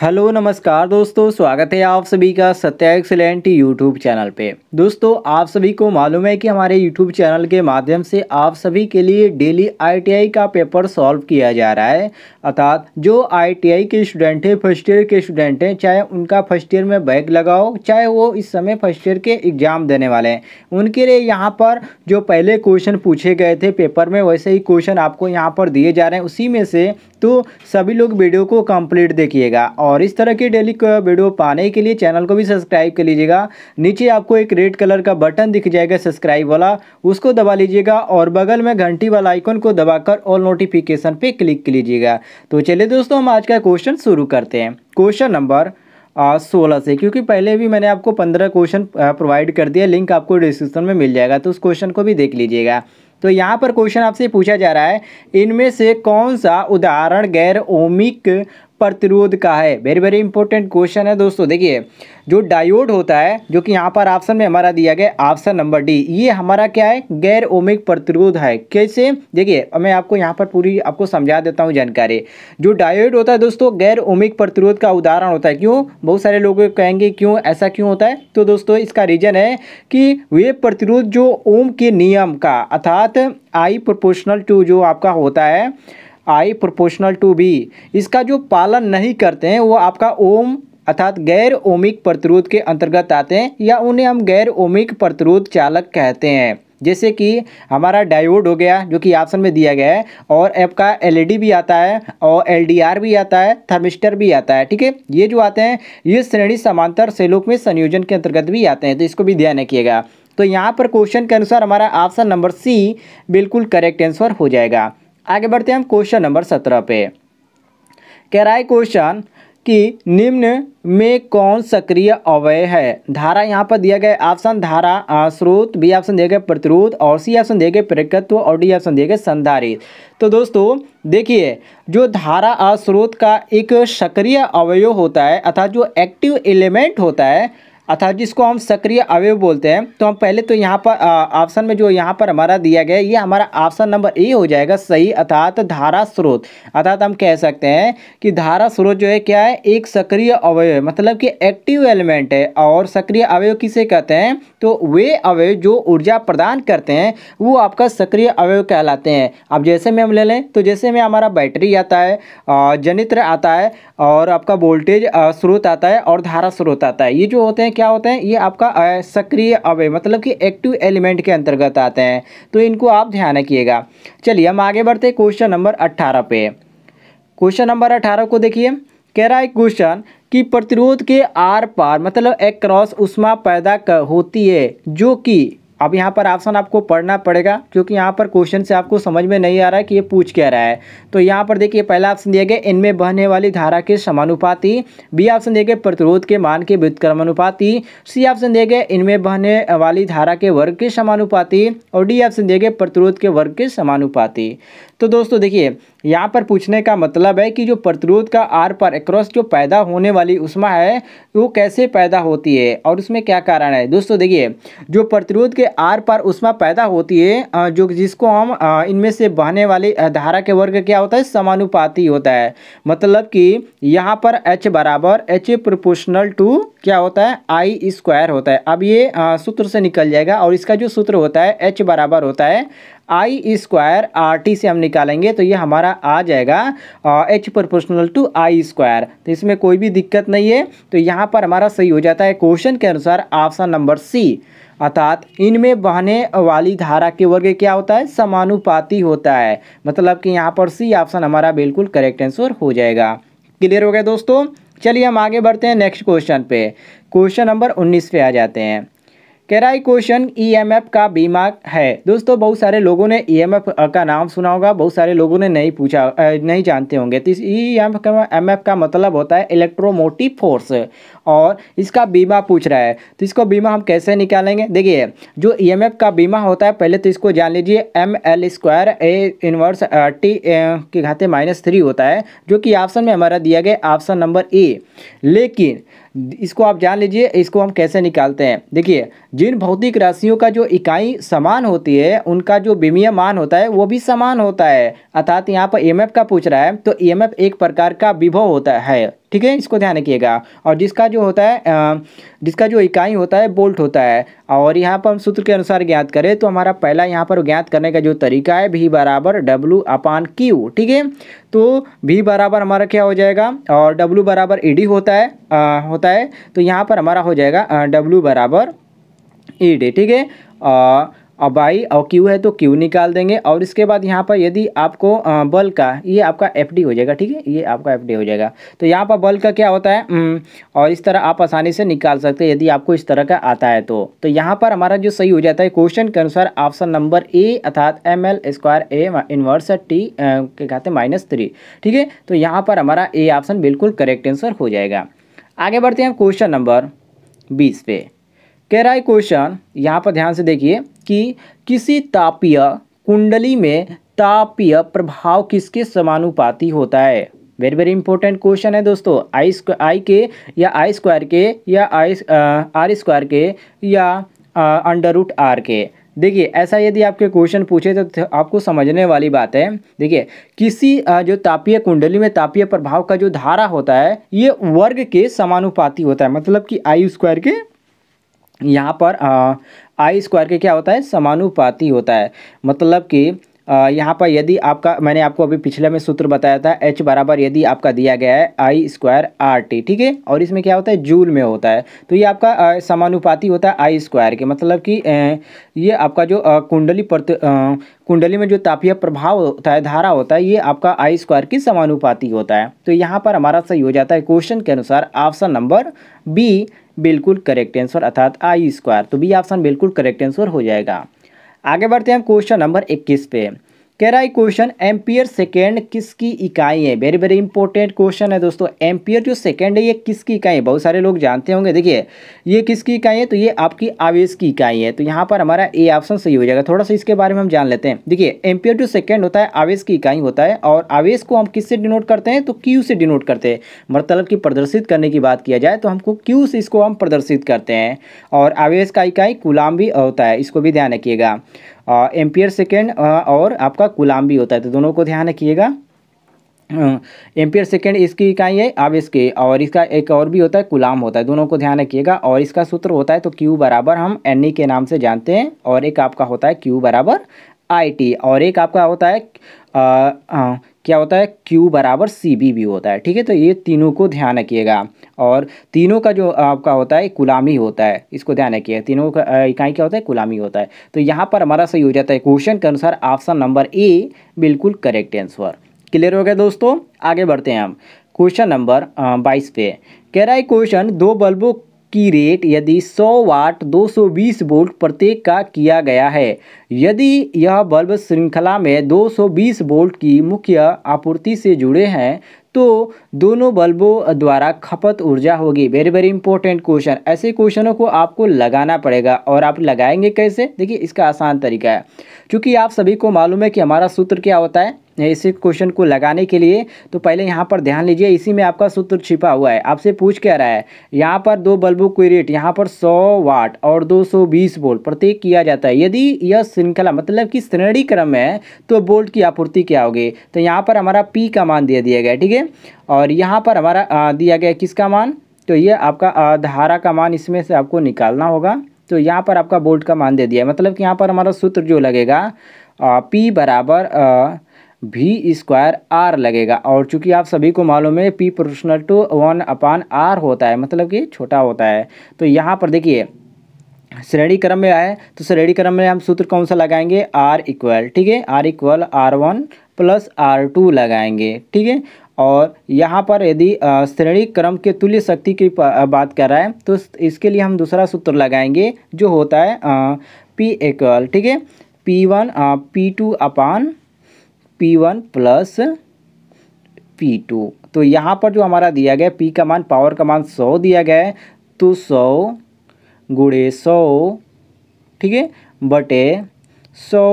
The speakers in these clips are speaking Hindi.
हेलो नमस्कार दोस्तों स्वागत है आप सभी का सत्या एक्सलेंट यूट्यूब चैनल पे दोस्तों आप सभी को मालूम है कि हमारे यूट्यूब चैनल के माध्यम से आप सभी के लिए डेली आईटीआई का पेपर सॉल्व किया जा रहा है अर्थात जो आईटीआई के स्टूडेंट हैं फर्स्ट ईयर के स्टूडेंट हैं चाहे उनका फर्स्ट ईयर में बैग लगाओ चाहे वो इस समय फर्स्ट ईयर के एग्ज़ाम देने वाले हैं उनके लिए यहाँ पर जो पहले क्वेश्चन पूछे गए थे पेपर में वैसे ही क्वेश्चन आपको यहाँ पर दिए जा रहे हैं उसी में से तो सभी लोग वीडियो को कंप्लीट देखिएगा और इस तरह की डेली वीडियो पाने के लिए चैनल को भी सब्सक्राइब कर लीजिएगा नीचे आपको एक रेड कलर का बटन दिख जाएगा सब्सक्राइब वाला उसको दबा लीजिएगा और बगल में घंटी वाला आइकन को दबाकर ऑल नोटिफिकेशन पे क्लिक कर लीजिएगा तो चलिए दोस्तों हम आज का क्वेश्चन शुरू करते हैं क्वेश्चन नंबर सोलह से क्योंकि पहले भी मैंने आपको पंद्रह क्वेश्चन प्रोवाइड कर दिया लिंक आपको डिस्क्रिप्शन में मिल जाएगा तो उस क्वेश्चन को भी देख लीजिएगा तो यहाँ पर क्वेश्चन आपसे पूछा जा रहा है इनमें से कौन सा उदाहरण गैर ओमिक प्रतिरोध का है वेरी वेरी इंपॉर्टेंट क्वेश्चन है दोस्तों देखिए जो डायोड होता है जो कि यहाँ पर ऑप्शन में हमारा दिया गया ऑप्शन नंबर डी ये हमारा क्या है गैर ओमिक प्रतिरोध है कैसे देखिए मैं आपको यहाँ पर पूरी आपको समझा देता हूँ जानकारी जो डायोड होता है दोस्तों गैर ओमिक प्रतिरोध का उदाहरण होता है क्यों बहुत सारे लोग कहेंगे क्यों ऐसा क्यों होता है तो दोस्तों इसका रीजन है कि वे प्रतिरोध जो ओम के नियम का अर्थात आई प्रोपोर्शनल टू जो आपका होता है आई प्रोपोर्शनल टू बी इसका जो पालन नहीं करते हैं वो आपका ओम अर्थात गैर ओमिक प्रतिरोध के अंतर्गत आते हैं या उन्हें हम गैर ओमिक प्रतिरोध चालक कहते हैं जैसे कि हमारा डायोड हो गया जो कि ऑप्शन में दिया गया है और आपका एलईडी e भी आता है और एलडीआर भी आता है थर्मिस्टर भी आता है ठीक है ये जो आते हैं ये श्रेणी समांतर सेलोक में संयोजन के अंतर्गत भी आते हैं तो इसको भी ध्यान रखिएगा तो यहाँ पर क्वेश्चन के अनुसार हमारा ऑप्शन नंबर सी बिल्कुल करेक्ट आंसर हो जाएगा आगे बढ़ते हैं हम क्वेश्चन नंबर सत्रह पे कह रहा है क्वेश्चन कि निम्न में कौन सक्रिय अवय है धारा यहाँ पर दिया गया ऑप्शन धारा स्रोत बी ऑप्शन दिया गया प्रतिरोध और सी ऑप्शन दिया गया प्रेरकत्व और डी ऑप्शन दिया गया संधारित तो दोस्तों देखिए जो धारा स्रोत का एक सक्रिय अवयव होता है अर्थात जो एक्टिव एलिमेंट होता है अर्थात जिसको हम सक्रिय अवयव बोलते हैं तो हम पहले तो यहाँ पर ऑप्शन में जो यहाँ पर हमारा दिया गया ये हमारा ऑप्शन नंबर ए हो जाएगा सही अर्थात धारा स्रोत अर्थात हम कह सकते हैं कि धारा स्रोत जो है क्या है एक सक्रिय अवयव है मतलब कि एक्टिव एलिमेंट है और सक्रिय अवयव किसे कहते हैं तो वे अवयव जो ऊर्जा प्रदान करते हैं वो आपका सक्रिय अवयव कहलाते हैं अब जैसे में हम ले लें तो जैसे में हमारा बैटरी आता है जनित्र आता है और आपका वोल्टेज स्रोत आता है और धारा स्रोत आता है ये जो होते हैं क्या होते हैं ये आपका सक्रिय अवय मतलब कि एक्टिव एलिमेंट के अंतर्गत आते हैं तो इनको आप ध्यान रखिएगा चलिए हम आगे बढ़ते हैं क्वेश्चन नंबर अट्ठारह पे क्वेश्चन नंबर अट्ठारह को देखिए कह रहा है क्वेश्चन कि प्रतिरोध के आर पार मतलब एक क्रॉस उष्मा पैदा होती है जो कि अब यहाँ पर ऑप्शन आपको पढ़ना पड़ेगा क्योंकि यहाँ पर क्वेश्चन से आपको समझ में नहीं आ रहा है कि ये पूछ क्या रहा है तो यहाँ पर देखिए पहला ऑप्शन दिया गया इनमें बहने वाली धारा के समानुपाति बी ऑप्शन दिया गया प्रतिरोध के मान के व्युतक्रमानुपाती सी ऑप्शन दिया गया इनमें बहने वाली धारा के वर्ग के समानुपाति और डी ऑप्शन दिया गया प्रतिरोध के वर्ग के समानुपाति तो दोस्तों देखिए यहाँ पर पूछने का मतलब है कि जो प्रतिरोध का आर पर एक्रॉस जो पैदा होने वाली उष्मा है वो कैसे पैदा होती है और उसमें क्या कारण है दोस्तों देखिए जो प्रतिरोध के आर पर उष्मा पैदा होती है जो जिसको हम इनमें से बहने वाली धारा के वर्ग क्या होता है समानुपाती होता है मतलब कि यहाँ पर एच बराबर एच प्रोपोर्शनल टू क्या होता है आई स्क्वायर होता है अब ये सूत्र से निकल जाएगा और इसका जो सूत्र होता है एच बराबर होता है आई स्क्वायर आर टी से हम निकालेंगे तो ये हमारा आ जाएगा H proportional to I square तो इसमें कोई भी दिक्कत नहीं है तो यहाँ पर हमारा सही हो जाता है क्वेश्चन के अनुसार ऑप्शन नंबर सी अर्थात इनमें बहने वाली धारा के वर्ग क्या होता है समानुपाती होता है मतलब कि यहाँ पर सी ऑप्शन हमारा बिल्कुल करेक्ट आंसर हो जाएगा क्लियर हो गया दोस्तों चलिए हम आगे बढ़ते हैं नेक्स्ट क्वेश्चन पे क्वेश्चन नंबर 19 पे आ जाते हैं क्वेश्चन ई e का बीमा है दोस्तों बहुत सारे लोगों ने ई e का नाम सुना होगा बहुत सारे लोगों ने नहीं पूछा नहीं जानते होंगे तो इस ई e एम का मतलब होता है इलेक्ट्रोमोटिव फोर्स और इसका बीमा पूछ रहा है तो इसको बीमा हम कैसे निकालेंगे देखिए जो ई का बीमा होता है पहले तो इसको जान लीजिए M L square A inverse T के घाते माइनस थ्री होता है जो कि ऑप्शन में हमारा दिया गया ऑप्शन नंबर ए लेकिन इसको आप जान लीजिए इसको हम कैसे निकालते हैं देखिए जिन भौतिक राशियों का जो इकाई समान होती है उनका जो विमीय मान होता है वो भी समान होता है अर्थात यहाँ पर एम e का पूछ रहा है तो ई e एक प्रकार का विभव होता है ठीक है इसको ध्यान रखिएगा और जिसका जो होता है जिसका जो इकाई होता है बोल्ट होता है और यहाँ पर हम सूत्र के अनुसार ज्ञात करें तो हमारा पहला यहाँ पर ज्ञात करने का जो तरीका है भी बराबर डब्लू अपान क्यू ठीक है तो भी बराबर हमारा क्या हो जाएगा और डब्लू बराबर ई e डी होता है आ, होता है तो यहाँ पर हमारा हो जाएगा डब्लू बराबर ई e डी ठीक है अब आई और क्यू है तो क्यू निकाल देंगे और इसके बाद यहाँ पर यदि आपको बल का ये आपका एफ डी हो जाएगा ठीक है ये आपका एफ डी हो जाएगा तो यहाँ पर बल का क्या होता है और इस तरह आप आसानी से निकाल सकते हैं यदि आपको इस तरह का आता है तो तो यहाँ पर हमारा जो सही हो जाता है क्वेश्चन के अनुसार ऑप्शन नंबर ए अर्थात M L square A inverse T के कहते हैं माइनस थ्री ठीक है तो यहाँ पर हमारा ए ऑप्शन बिल्कुल करेक्ट आंसर हो जाएगा आगे बढ़ते हैं क्वेश्चन नंबर बीस पे कह रहा है क्वेश्चन यहाँ पर ध्यान से देखिए कि किसी तापीय कुंडली में तापीय प्रभाव किसके समानुपाती होता है वेरी वेरी इंपॉर्टेंट क्वेश्चन है दोस्तों आई आई के या आई स्क्वायर के या आई आर स्क्वायर के या अंडर रूट आर के देखिए ऐसा यदि आपके क्वेश्चन पूछे तो आपको समझने वाली बात है देखिए किसी uh, जो तापीय कुंडली में तापीय प्रभाव का जो धारा होता है ये वर्ग के समानुपाती होता है मतलब कि आई स्क्वायर के यहाँ पर आई स्क्वायर के क्या होता है समानुपाती होता है मतलब कि यहाँ पर यदि आपका मैंने आपको अभी पिछले में सूत्र बताया था एच बराबर यदि आपका दिया गया है आई स्क्वायर आर टी ठीक है और इसमें क्या होता है जूल में होता है तो ये आपका समानुपाती होता है आई स्क्वायर के मतलब कि ये आपका जो कुंडली प्रति कुंडली में जो तापीय प्रभाव होता है धारा होता है ये आपका आई स्क्वायर की समानुपाती होता है तो यहाँ पर हमारा सही हो जाता है क्वेश्चन के अनुसार ऑप्शन नंबर बी बिल्कुल करेक्ट आंसर अर्थात आई स्क्वायर तो बी ऑप्शन बिल्कुल करेक्ट आंसर हो जाएगा आगे बढ़ते हैं क्वेश्चन नंबर इक्कीस पे कह रहा है क्वेश्चन एम्पियर सेकेंड किसकी इकाई है वेरी वेरी इंपॉर्टेंट क्वेश्चन है दोस्तों एम्पियर जो सेकेंड है ये किसकी इकाई है बहुत सारे लोग जानते होंगे देखिए ये किसकी इकाई है तो ये आपकी आवेश की इकाई है तो यहाँ पर हमारा ए ऑप्शन सही हो जाएगा थोड़ा सा इसके बारे में हम जान लेते हैं देखिए एम्पियर जो सेकेंड होता है आवेश की इकाई होता है और आवेश को हम किस डिनोट करते हैं तो क्यू से डिनोट करते हैं मतलब कि प्रदर्शित करने की बात किया जाए तो हमको क्यू से इसको हम प्रदर्शित करते हैं और आवेश का इकाई गुलाम भी होता है इसको भी ध्यान रखिएगा एम्पियर सेकेंड और आपका गुलाम भी होता है तो दोनों को ध्यान रखिएगा एम्पियर सेकेंड इसकी इकाई है अब इसके और इसका एक और भी होता है गुलाम होता है दोनों को ध्यान रखिएगा और इसका सूत्र होता है तो क्यू बराबर हम एन ई e के नाम से जानते हैं और एक आपका होता है क्यू बराबर आई टी और एक आपका होता है आ, आ, क्या होता है क्यू बराबर सी बी भी होता है ठीक है तो ये तीनों को ध्यान रखिएगा और तीनों का जो आपका होता है गुलामी होता है इसको ध्यान रखिए तीनों का इकाई क्या होता है गुलामी होता है तो यहाँ पर हमारा सही हो जाता है क्वेश्चन के अनुसार ऑप्शन नंबर ए बिल्कुल करेक्ट आंसर क्लियर हो गया दोस्तों आगे बढ़ते हैं हम क्वेश्चन नंबर बाईस पे कह रहा है क्वेश्चन दो बल्बों की रेट यदि 100 वाट 220 वोल्ट प्रत्येक का किया गया है यदि यह बल्ब श्रृंखला में 220 वोल्ट की मुख्य आपूर्ति से जुड़े हैं तो दोनों बल्बों द्वारा खपत ऊर्जा होगी वेरी वेरी इंपॉर्टेंट क्वेश्चन ऐसे क्वेश्चनों को आपको लगाना पड़ेगा और आप लगाएंगे कैसे देखिए इसका आसान तरीका है क्योंकि आप सभी को मालूम है कि हमारा सूत्र क्या होता है इसी क्वेश्चन को लगाने के लिए तो पहले यहाँ पर ध्यान लीजिए इसी में आपका सूत्र छिपा हुआ है आपसे पूछ क्या रहा है यहाँ पर दो बल्बों की रेट यहाँ पर 100 वाट और 220 वोल्ट प्रत्येक किया जाता है यदि यह श्रृंखला मतलब कि श्रेणी क्रम में है तो वोल्ट की आपूर्ति क्या होगी तो यहाँ पर हमारा पी का मान दिया दिया गया ठीक है और यहाँ पर हमारा दिया गया किसका मान तो ये आपका धारा का मान इसमें से आपको निकालना होगा तो यहाँ पर आपका बोल्ट का मान दे दिया मतलब कि यहाँ पर हमारा सूत्र जो लगेगा पी बराबर भी स्क्वायर आर लगेगा और चूंकि आप सभी को मालूम है P proportional to one upon R होता है मतलब कि छोटा होता है तो यहाँ पर देखिए श्रेणी क्रम में आए तो श्रेणी क्रम में हम सूत्र कौन सा लगाएंगे आर इक्वल ठीक है R equal R one plus R two लगाएंगे ठीक है और यहाँ पर यदि श्रेणी क्रम के तुल्य शक्ति की बात कर रहा है तो इसके लिए हम दूसरा सूत्र लगाएंगे जो होता है पी इक्वल ठीक है P one P two upon P one plus P two तो यहाँ पर जो हमारा दिया गया पी का मान पावर का मान सौ दिया गया है तो सौ गुड़े सौ ठीक है बटे सौ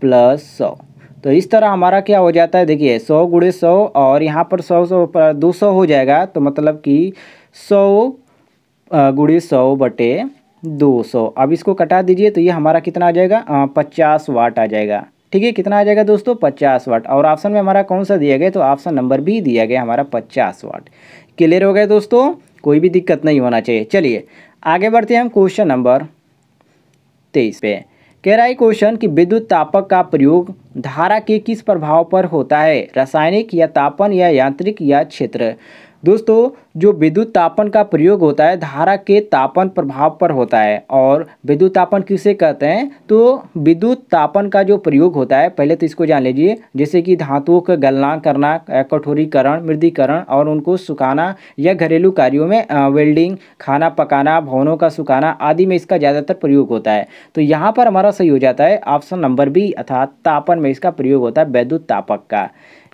प्लस सौ तो इस तरह हमारा क्या हो जाता है देखिए सौ गुड़े सौ और यहाँ पर सौ सौ पर दो सौ हो जाएगा तो मतलब कि सौ गुड़े सौ बटे दो सौ अब इसको कटा दीजिए तो ये हमारा कितना आ जाएगा पचास वाट आ जाएगा ठीक है कितना आ जाएगा दोस्तों पचास वाट और ऑप्शन में हमारा कौन सा दिया गया तो ऑप्शन नंबर भी दिया गया हमारा पचास वाट क्लियर हो गया दोस्तों कोई भी दिक्कत नहीं होना चाहिए चलिए आगे बढ़ते हैं हम क्वेश्चन नंबर तेईस पे कह रहा है क्वेश्चन कि विद्युत तापक का प्रयोग धारा के किस प्रभाव पर होता है रासायनिक या तापन या यांत्रिक या क्षेत्र दोस्तों जो विद्युत तापन का प्रयोग होता है धारा के तापन प्रभाव पर होता है और विद्युत तापन किसे कहते हैं तो विद्युत तापन का जो प्रयोग होता है पहले तो इसको जान लीजिए जैसे कि धातुओं का गलना करना कठोरीकरण मृदिकरण और उनको सुखाना या घरेलू कार्यों में वेल्डिंग खाना पकाना भवनों का सुखाना आदि में इसका ज़्यादातर प्रयोग होता है तो यहाँ पर हमारा सही हो जाता है ऑप्शन नंबर बी अर्थात तापन में इसका प्रयोग होता है वैद्युत तापक का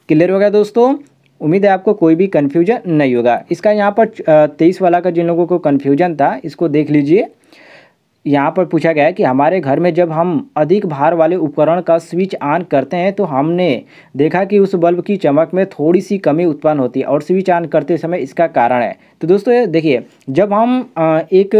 क्लियर हो गया दोस्तों उम्मीद है आपको कोई भी कन्फ्यूजन नहीं होगा इसका यहाँ पर तेईस वाला का जिन लोगों को कन्फ्यूजन था इसको देख लीजिए यहाँ पर पूछा गया है कि हमारे घर में जब हम अधिक भार वाले उपकरण का स्विच ऑन करते हैं तो हमने देखा कि उस बल्ब की चमक में थोड़ी सी कमी उत्पन्न होती है और स्विच ऑन करते समय इसका कारण है तो दोस्तों देखिए जब हम एक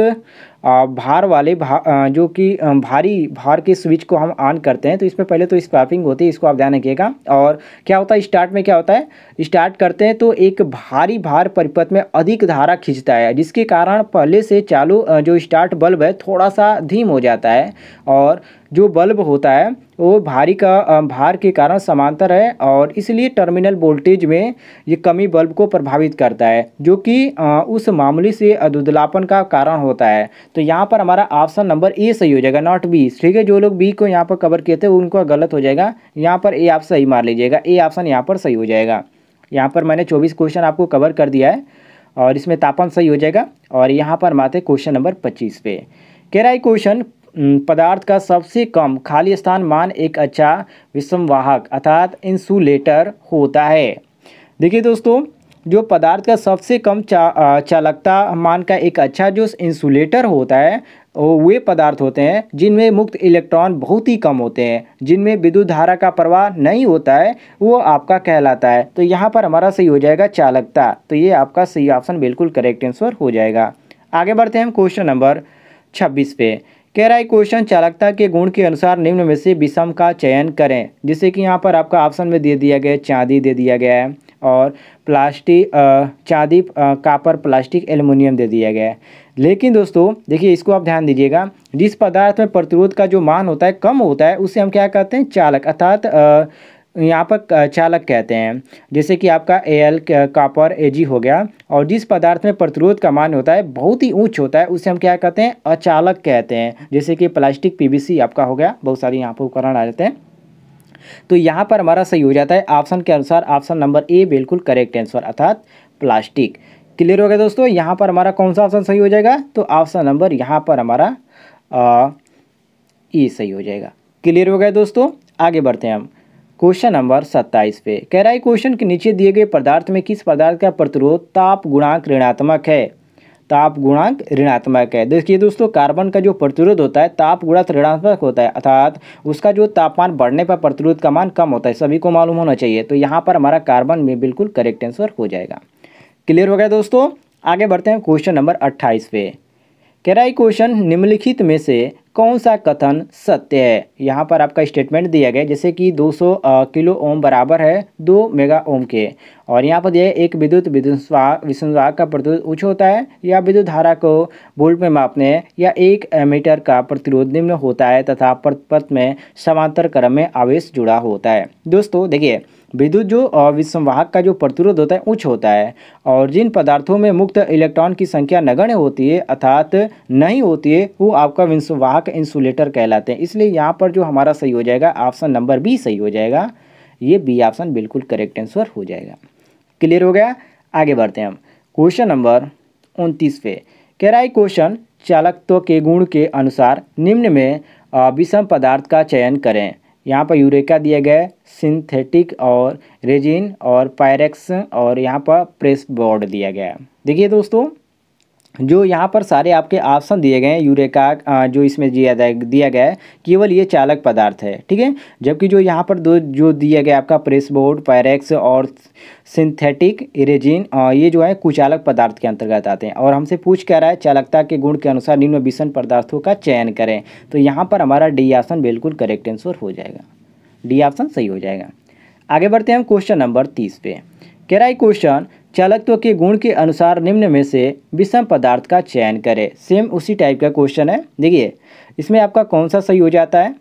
भार वाले भा जो कि भारी भार के स्विच को हम ऑन करते हैं तो इसमें पहले तो स्पार्पिंग होती है इसको आप ध्यान रखिएगा और क्या होता है स्टार्ट में क्या होता है स्टार्ट करते हैं तो एक भारी भार परिपथ में अधिक धारा खींचता है जिसके कारण पहले से चालू जो स्टार्ट बल्ब है थोड़ा सा धीम हो जाता है और जो बल्ब होता है वो भारी का भार के कारण समांतर है और इसलिए टर्मिनल वोल्टेज में ये कमी बल्ब को प्रभावित करता है जो कि उस मामूली से धुंधलापन का कारण होता है तो यहाँ पर हमारा ऑप्शन नंबर ए सही हो जाएगा नॉट बी ठीक है जो लोग बी को यहाँ पर कवर किए थे उनको गलत हो जाएगा यहाँ पर ए आप सही मार लीजिएगा ए ऑप्शन यहाँ पर सही हो जाएगा यहाँ पर मैंने चौबीस क्वेश्चन आपको कवर कर दिया है और इसमें तापन सही हो जाएगा और यहाँ पर हम आते क्वेश्चन नंबर पच्चीस पे कह रहा है क्वेश्चन पदार्थ का सबसे कम खाली स्थान मान एक अच्छा विषमवाहक अर्थात इंसुलेटर होता है देखिए दोस्तों जो पदार्थ का सबसे कम चा चालकता मान का एक अच्छा जो इंसुलेटर होता है वे पदार्थ होते हैं जिनमें मुक्त इलेक्ट्रॉन बहुत ही कम होते हैं जिनमें विद्युत धारा का प्रवाह नहीं होता है वो आपका कहलाता है तो यहाँ पर हमारा सही हो जाएगा चालकता तो ये आपका सही ऑप्शन बिल्कुल करेक्ट आंसर हो जाएगा आगे बढ़ते हैं हम क्वेश्चन नंबर छब्बीस पे कह रहा है क्वेश्चन चालकता के गुण के अनुसार निम्न में से विषम का चयन करें जैसे कि यहाँ पर आपका ऑप्शन में दे दिया गया चांदी दे दिया गया है और प्लास्टिक चांदी कापर प्लास्टिक एल्युमिनियम दे दिया गया है लेकिन दोस्तों देखिए इसको आप ध्यान दीजिएगा जिस पदार्थ में प्रतिरोध का जो मान होता है कम होता है उसे हम क्या कहते हैं चालक अर्थात यहाँ पर चालक कहते हैं जैसे कि आपका ए एल कापर ए जी हो गया और जिस पदार्थ में प्रतिरोध का मान होता है बहुत ही ऊंच होता है उसे हम क्या कहते हैं अचालक कहते हैं जैसे कि प्लास्टिक सी आपका हो गया बहुत सारे यहाँ पर उपकरण आ जाते हैं तो यहाँ पर हमारा सही हो जाता है ऑप्शन के अनुसार ऑप्शन नंबर ए बिल्कुल करेक्ट आंसर अर्थात प्लास्टिक क्लियर हो गया दोस्तों यहाँ पर हमारा कौन सा ऑप्शन सही हो जाएगा तो ऑप्शन नंबर यहाँ पर हमारा ई e सही हो जाएगा क्लियर हो गया दोस्तों आगे बढ़ते हैं हम क्वेश्चन नंबर सत्ताईस पे कह रहा है क्वेश्चन के नीचे दिए गए पदार्थ में किस पदार्थ का प्रतिरोध ताप गुणांक ऋणात्मक है ताप गुणांक ऋणात्मक है देखिए दोस्तों कार्बन का जो प्रतिरोध होता है ताप गुणांक ऋणात्मक होता है अर्थात उसका जो तापमान बढ़ने पर प्रतिरोध का मान कम होता है सभी को मालूम होना चाहिए तो यहाँ पर हमारा कार्बन में बिल्कुल करेक्ट आंसर हो जाएगा क्लियर हो गया दोस्तों आगे बढ़ते हैं क्वेश्चन नंबर अट्ठाईस पे कह रहा है क्वेश्चन निम्नलिखित में से कौन सा कथन सत्य है यहाँ पर आपका स्टेटमेंट दिया गया जैसे कि 200 किलो ओम बराबर है दो मेगा ओम के और यहाँ पर यह एक विद्युत विद्युत का प्रतिरोध उच्च होता है या विद्युत धारा को वोल्ट में मापने या एक मीटर का प्रतिरोध निम्न होता है तथा परत में समांतर क्रम में आवेश जुड़ा होता है दोस्तों देखिए विद्युत जो विश्ववाहक का जो प्रतिरोध होता है उच्च होता है और जिन पदार्थों में मुक्त इलेक्ट्रॉन की संख्या नगण्य होती है अर्थात नहीं होती है वो आपका विश्ववाहक इंसुलेटर कहलाते हैं इसलिए यहाँ पर जो हमारा सही हो जाएगा ऑप्शन नंबर बी सही हो जाएगा ये बी ऑप्शन बिल्कुल करेक्ट आंसर हो जाएगा क्लियर हो गया आगे बढ़ते हैं हम क्वेश्चन नंबर उनतीस पे कह रहा है क्वेश्चन चालकत्व के गुण के अनुसार निम्न में विषम पदार्थ का चयन करें यहाँ पर यूरेका दिया गया है सिंथेटिक और रेजिन और पायरेक्स और यहाँ पर प्रेस बोर्ड दिया गया है देखिए दोस्तों जो यहाँ पर सारे आपके ऑप्शन दिए गए हैं यूरेका जो इसमें दिया दिया गया है केवल ये चालक पदार्थ है ठीक है जबकि जो यहाँ पर दो जो दिया गया आपका प्रेस बोर्ड पैरेक्स और सिंथेटिक इरेजिन ये जो है कुचालक पदार्थ के अंतर्गत आते हैं और हमसे पूछ कह रहा है चालकता के गुण के अनुसार निम्न विषण पदार्थों का चयन करें तो यहाँ पर हमारा डी ऑप्शन बिल्कुल करेक्ट आंसर हो जाएगा डी ऑप्शन सही हो जाएगा आगे बढ़ते हैं हम क्वेश्चन नंबर तीस पे केराई क्वेश्चन चालकत्व के गुण के अनुसार निम्न में से विषम पदार्थ का चयन करें सेम उसी टाइप का क्वेश्चन है देखिए इसमें आपका कौन सा सही हो जाता है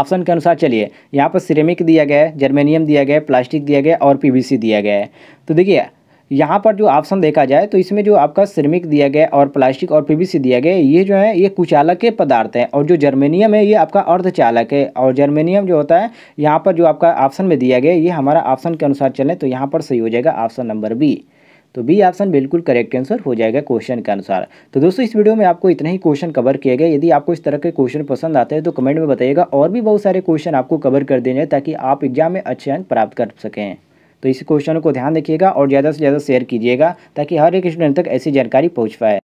ऑप्शन के अनुसार चलिए यहाँ पर सिरेमिक दिया गया है जर्मेनियम दिया गया है प्लास्टिक दिया गया और पीवीसी दिया गया है तो देखिए यहाँ पर जो ऑप्शन देखा जाए तो इसमें जो आपका सिरमिक दिया गया और प्लास्टिक और पीवीसी दिया गया ये जो है ये कुचालक के पदार्थ हैं और जो जर्मेनियम है ये आपका अर्धचालक है और जर्मेनियम जो होता है यहाँ पर जो आपका ऑप्शन में दिया गया ये हमारा ऑप्शन के अनुसार चलें तो यहाँ पर सही हो जाएगा ऑप्शन नंबर बी तो बी ऑप्शन बिल्कुल करेक्ट आंसर हो जाएगा क्वेश्चन के अनुसार तो दोस्तों इस वीडियो में आपको इतना ही क्वेश्चन कवर किया गया यदि आपको इस तरह के क्वेश्चन पसंद आते हैं तो कमेंट में बताइएगा और भी बहुत सारे क्वेश्चन आपको कवर कर देने ताकि आप एग्जाम में अच्छे अंक प्राप्त कर सकें तो इस क्वेश्चन को ध्यान रखिएगा और ज़्यादा से ज़्यादा शेयर कीजिएगा ताकि हर एक स्टूडेंट तक ऐसी जानकारी पहुँच पाए